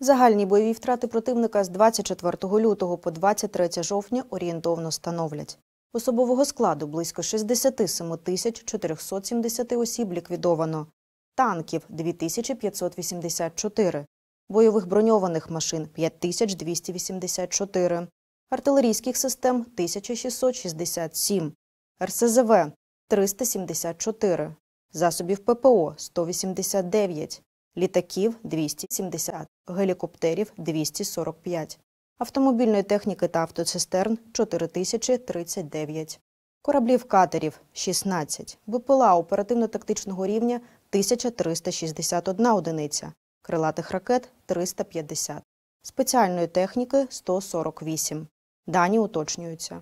Загальні бойові втрати противника з 24 лютого по 23 жовтня орієнтовно становлять. Особового складу близько 67 тисяч 470 осіб ліквідовано, танків 2584, бойових броньованих машин 5284, артилерійських систем 1667, РСЗВ 374, засобів ППО 189, літаків 270, гелікоптерів 245, автомобільної техніки та автоцистерн 4039, кораблів катерів 16, БПЛА оперативно-тактичного рівня 1361 одиниця, крилатих ракет 350, спеціальної техніки 148. Дані уточнюються.